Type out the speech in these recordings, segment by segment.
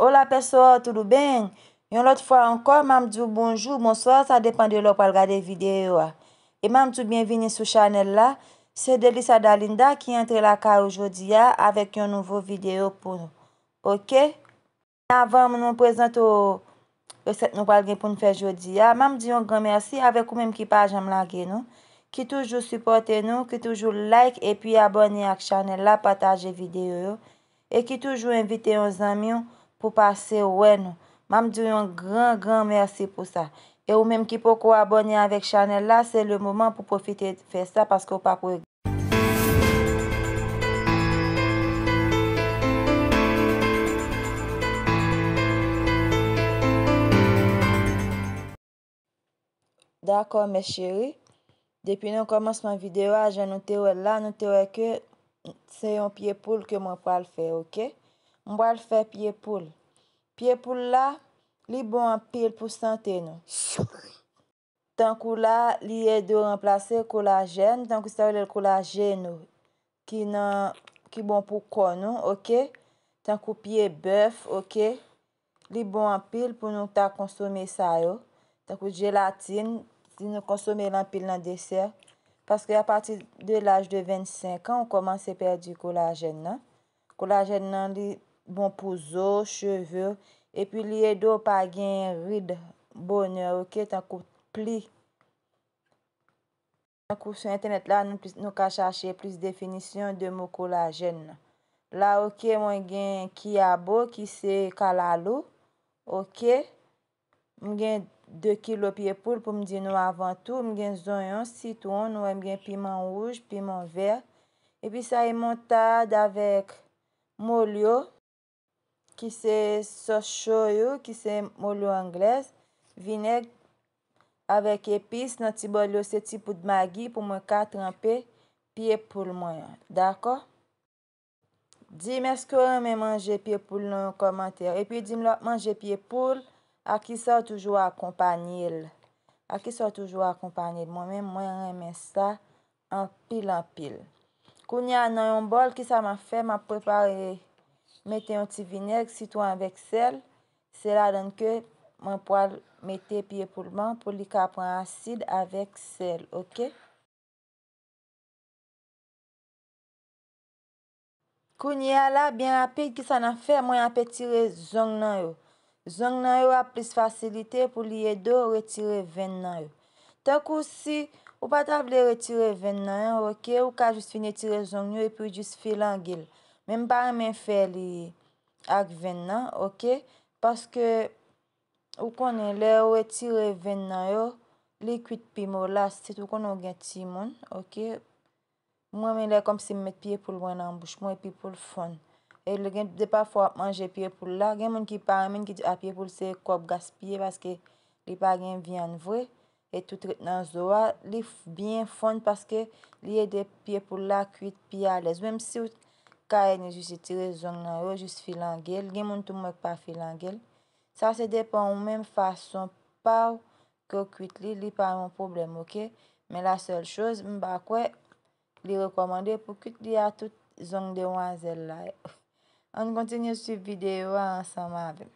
Ola peso, tout ou beng! Yon lot fwa anko, mam di ou bonjou, monswa, sa depan de lò pal gade videyo a. Ah. E mam di ou bienvini sou chanel la, se Delisa Dalinda ki entre la ka ou jodi a, ah, avek yon nouvo videyo pou nou. Ok? Avan moun nou prezent ou resep nou pal euh, gen pou nou fe jodi a, ah. mam di yon gen mersi avek ou menm ki pa jam lage nou, ki toujou supporte nou, ki toujou like, e pi abone ak chanel la pataje videyo yo, e ki toujou invite yon zami ou, pou pase wè nou. Ma mdou yon gran gran mersi pou sa. E ou menm ki pou kou abonye avèk chanel la, se le mouman pou profite fè sa, paske ou pa kou e gè. D'akon mè chéri, depi nou komanse mwen videwa, jè nou tè wè la, nou tè wè kè se yon pye poul ke mwen pral fè, okè? Mwa l fè pye poule. Pye poule la, li bon an pil pou sante nou. Tankou la, li e de remplase kolajen. Tankou sa ou l kolajen nou. Ki nan, ki bon pou kon nou, okey. Tankou pye bèf, okey. Li bon an pil pou nou ta konsome sa yo. Tankou jelatin, si nou konsome lan pil nan dese. Paske a pati de l aj de 25 an, ou koman se perdi kolajen nan. Kolajen nan li... bon pou zo, cheveu, epi liye do pa gen rid, bon yo, ok, tan kou pli. Tan kou sou internet la, nou ka chache plus definisyon de mou kou la jen. La ok, mwen gen kiya bo, ki se kalalu, ok, mwen gen 2 kilo piye poul, pou mwen di nou avan tou, mwen gen zonyon, sitoun, nou mwen gen piman ouj, piman ver, epi sa imon tad avek mol yo, ki se sos choyou, ki se molou angles, vineg, avek epis, nan ti bol yo se ti pou d'magi, pou mwen katranpe, piye poul mwen, dako? Di mwen eske mwen manje piye poul nan yon komantere, epi di mwen manje piye poul, akisor toujou akompanyil, akisor toujou akompanyil, mwen mwen remen sa, anpil anpil. Koun ya nan yon bol, ki sa mwen fe, mwen prepare, Metè yon ti vinèk, sitwa anvek sel. Sè la danke, mwen poal metè piye pou lman pou li ka pran asid avek sel, okey? Kounye a la, byen apè, ki san an fè, mwen apè tire zong nan yo. Zong nan yo a plis fasilite pou li e do re tire ven nan yo. Tak ou si, ou pa ta vle re tire ven nan yo, okey, ou ka jous finye tire zong yo e pou jous filan gil. Men pa remen fe li ak ven nan, ok? Paske ou konen le ou etire ven nan yo, li kwit pi molas, tit ou konon gen ti mon, ok? Mwen men le kom se met piye pou lwen an bouch, mwen pi pou l fon. E le gen de pa fwa ap manje piye pou l la, gen mwen ki pa remen ki di ap ah, piye pou l se kop gas piye, paske li pa gen vyan vwe, e tout rit nan zowa, li bien fon paske li e de piye pou l la kwit piye ales. Mwen msi ou, Kaye ni jousi tire zon nan yo, jousi filan gel, gen moun tou mwen pa filan gel. Sa se depan ou men fason, pa ou ke kwit li, li pa ou moun problem, ok? Men la sol chouz, mba kwe li rekomande pou kwit li a tout zon de wan zel la. An kontinye sou videyo ansanman vek.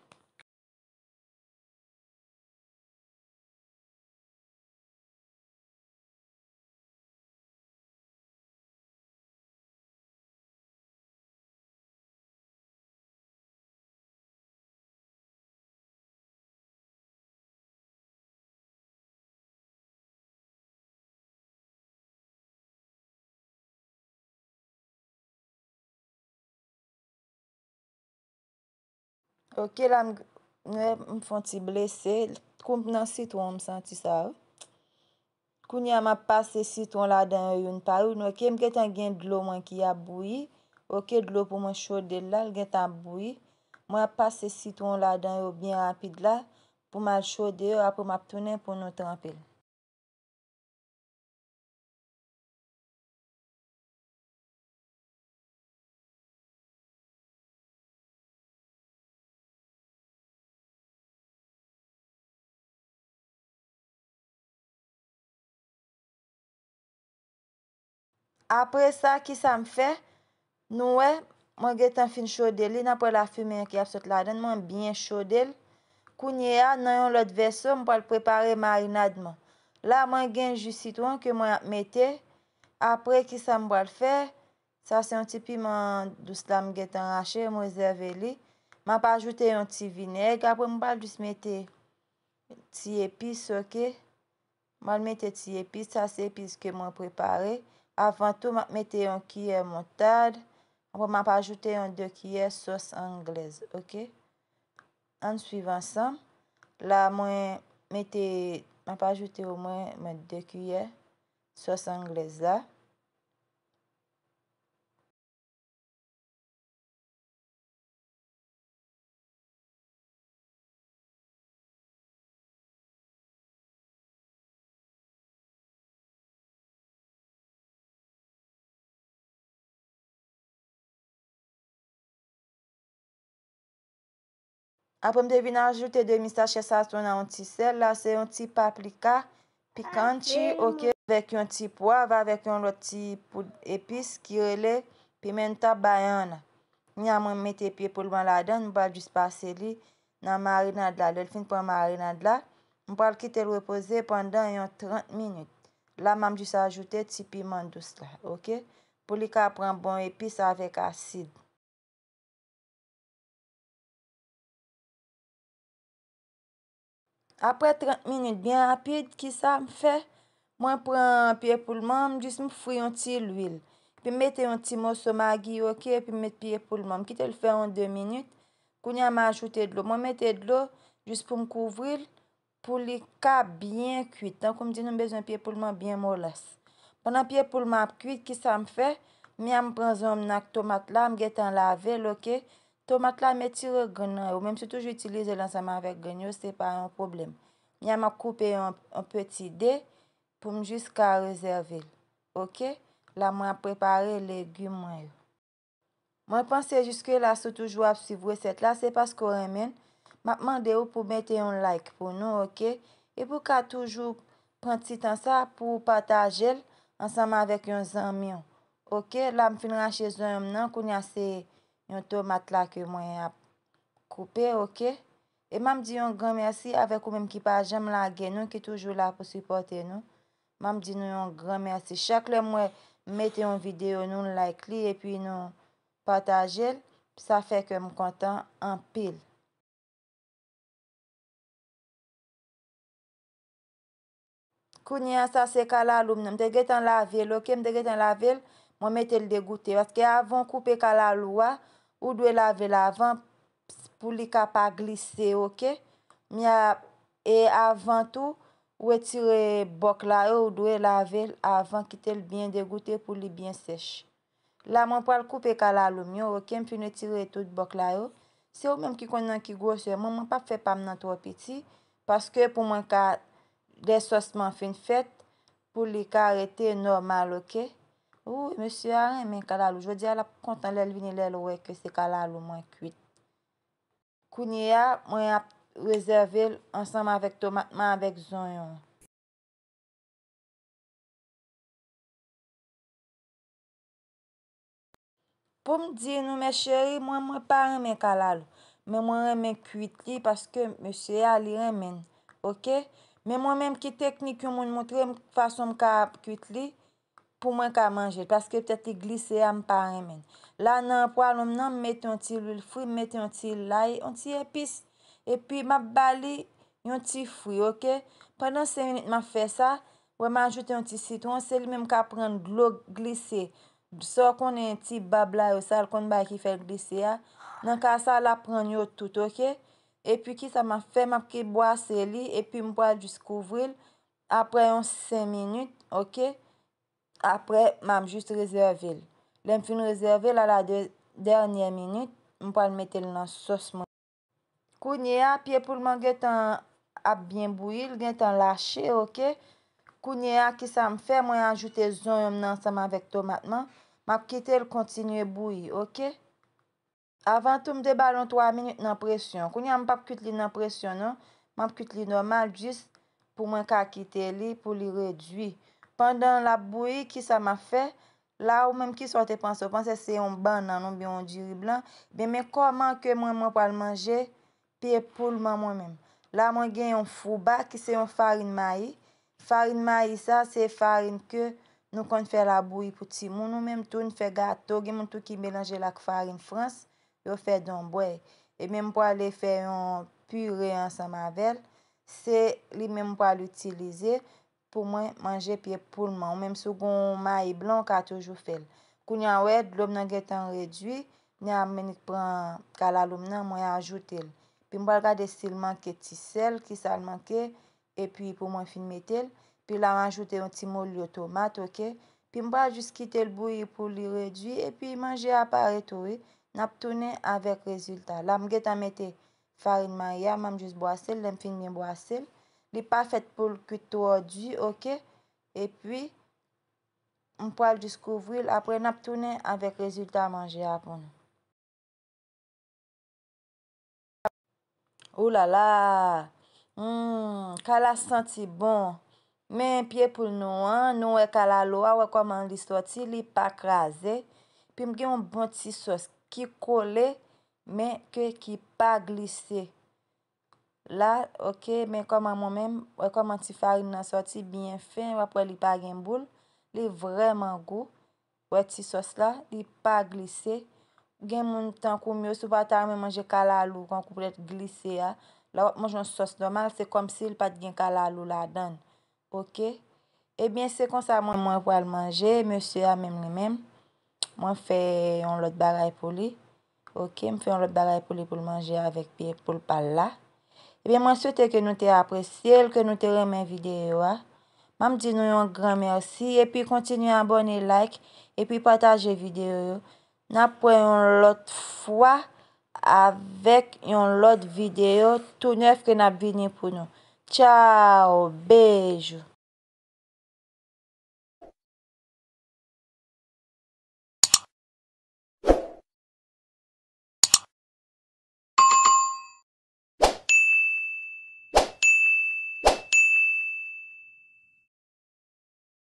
Ok, la m fwant si blese, koum nan sitwon m santi sa ou. Kou ni a map pase sitwon la dan yo yon parou, nou ok, m gen tan gen dlo mwen ki ya boui, ok, dlo pou m chode la, gen tan boui, m wap pase sitwon la dan yo bien rapide la pou mal chode yo, ap pou map tounen pou nou trampel. apre sa ki sa m fe, noue, mwen get an fin chode li, nan pou la fume yon ki ap sot laden, mwen bin chode li, kou nye a, nan yon lot veso, mwen pou al prepare marinade mwen. La mwen gen ju sitwan ke mwen ap mete, apre ki sa m pou al fe, sa se yon tipi mwen dous la mwen get an rache, mwen reserve li, mwen pa ajoute yon ti vineg, apre mwen pa lus mete ti epi soke, mwen mete ti epi, sa se epi se ke mwen prepare, Afan tou, mwen mette yon kuyè mwen tad, anpon mwen pa ajoute yon 2 kuyè sos anglez, ok? An suivan san, la mwen mette, mwen pa ajoute yon mwen 2 kuyè sos anglez la, A pou m devina ajoute de mistache sa ton an ti sel, la se yon ti paprika pikanti, ah, ok, vek yon ti poav, vek yon lot ti epis, kirele, pi men ta bayana. Nya mwen met epi pou lwen la den, mwen pal di spase li nan marinad la, lel fin pou marinad la, mwen pal kite lwepoze pandan yon 30 minit. La mwen mwen ajoute ti pimen doustra, ok, pou li ka pran bon epis avek asid. apre 30 minit byen apid ki sa m fe, mwen pren piye pou lman, jis m pou fri yon ti lwil. Pi mette yon ti mou so magi yo ke, pi mette piye pou lman. Ki te l fe yon 2 minit, koun yon m ajoute dlo. Mwen mette dlo jis pou m kouvril pou li ka byen kuit. Dan koum di nou m bezon piye pou lman byen molas. Pon an piye pou lman ap kuit ki sa m fe, mwen pren zon m nak tomat la, m get an lavel yo ke, yo mat la meti re gwen yo, ou menm sotou j utilize lansaman vek gwen yo, se pa an problem. Mwen a ma koupe yon peti de, pou m jiska rezerve. Ok? La m wap prepare legume mwen yo. Mwen panse jiske la sotou jwa ap si vweset la, se pa sko remen, ma pman de ou pou meti yon like pou nou, ok? E pou ka toujou pranti tan sa, pou patajel, lansaman vek yon zanmion. Ok? La m finran che zanm nan, koun yase... Yon tou mat lak yon mwen ap koupe, okey? E mam di yon gran mersi avek ou mwen ki pa jem la gen nou ki toujou la pou suporten nou. Mam di nou yon gran mersi. Chak lè mwen mette yon video nou, like li, e pi nou pataje l. Sa fek yon mwen kontan an pil. Kou ni yon sa se kalaloum nou, mwen deget an la vil, okey? Mwen deget an la vil. mwen metel degoute. Watke avon koupe kalalou a, ou dwe lave l'avan pou li ka pa glise, okey. Mi a, e avan tou, ou e tire bok la yo, ou dwe lave l'avan ki tel bien degoute pou li bien seche. La mwen pral koupe kalalou mi yo, okey, mwen fin e tire tout bok la yo. Se ou mwen ki konan ki gwoche, mwen mwen pa fe pa mnen tro piti, paske pou mwen ka desosman fin fet, pou li ka rete normal, okey. Ou, monsye a remen kalalu. Jodi a la kontan lèl vinilèl wèk se kalalu mwen kuit. Kouni a, mwen ap rezervèl ansanm avèk tomatman avèk zon yon. Pou m di nou mè chèri, mwen mwen pa remen kalalu. Mwen mwen remen kuit li, paske monsye a li remen. Ok? Mwen mwen mèm ki teknik yon moun moutre mwen fason ka ap kuit li. pou mwen ka manje, paske ptet e glise a mpa remen. La nan pwa lom nan met yon ti loul fwi, met yon ti lay, yon ti epis, e pi ma bali yon ti fwi, ok? Pwè nan semenit ma fe sa, wè ma ajoute yon ti sitron, seli men mka pren glise, so konen ti bablay o sal, konen bay ki fel glise a, nan ka sa la pren yon tout, ok? E pi ki sa ma fe, ma ki boa seli, e pi mwa jous kouvril, apre yon semenit, ok? apre mam jist rezervil. Lem fin rezervil ala dernyen minute, m pou an metel nan sos moun. Kounye a, piye pou lman gen tan ap bien boui, gen tan lache, ok? Kounye a, ki sa m fè, mwen anjoute zon yon nan saman vek tomatman, ma kite l kontinye boui, ok? Avan tou m debalon 3 minute nan presyon. Kounye a, m pap kite li nan presyon, non? Mam kite li normal, jist pou m kakite li, pou li redwi. Pandan la bouye ki sa ma fe, la ou menm ki sote panso panse se yon ban nanon bi yon diri blan, be men koman ke mwen mwen pal manje, pe pou lman mwen menm. La mwen gen yon fouba ki se yon farin mayi, farin mayi sa se farin ke nou kon fè la bouye pou ti moun, nou menm tou nou fè gato, gen mwen tou ki menanje lak farin frans, yo fè don bwe. E menm pou ale fè yon pure yon sa ma vel, se li menm pou ale utilize, pou mwen manje piye poulman, ou menm sou goun mayi blon ka toujou fel. Kou nyan wèd, lòm nan getan redwi, nyan menik pran kala lòm nan, mwen anjoute l. Pi mwa gade sil manke ti sel, ki sal manke, e pi pou mwen fin metel, pi la anjoute yon ti mol yo tomat, ok. Pi mwa jous kite l bouy pou li redwi, e pi manje apare toui, nap tounen avèk rezultat. La mwen getan metel farin maya, mwen jous boase l, lèm fin mwen boase l, Li pa fèt pou l kütou di, ok? E pwi, m pou al diskouvril, apre nap tounen avèk rezultat manje apon. Ou lala, mmm, kala santi bon. Men pye pou nou an, nou e kala lo a, wè koman li soti, li pa krasè. Pi m gen yon bon ti sos ki kole, men ke ki pa glisse. La, ok, men koman moun men, wè koman ti fari nan soti byen fin, wè pou e li pa gen bou, li vreman gou, wè ti sos la, li pa glise, gen moun tan koumyo, sou pa ta mwen manje kalalou, kon kou pou et glise ya, la wot manje yon sos normal, se kom si l pat gen kalalou la dan, ok. E eh ben se konsa moun moun pou el manje, monsi ya men mwen men, moun fe yon lot bagay pou li, ok, moun fe yon lot bagay pou li pou l manje avèk piye pou l pal la. Mwen soute ke nou te apresyel, ke nou te remen videyo. Mam di nou yon gran mersi, e pi kontinu abon e like, e pi pataje videyo. Na pre yon lot fwa, avek yon lot videyo, tou nef ke na bini pou nou. Tchao, bejou.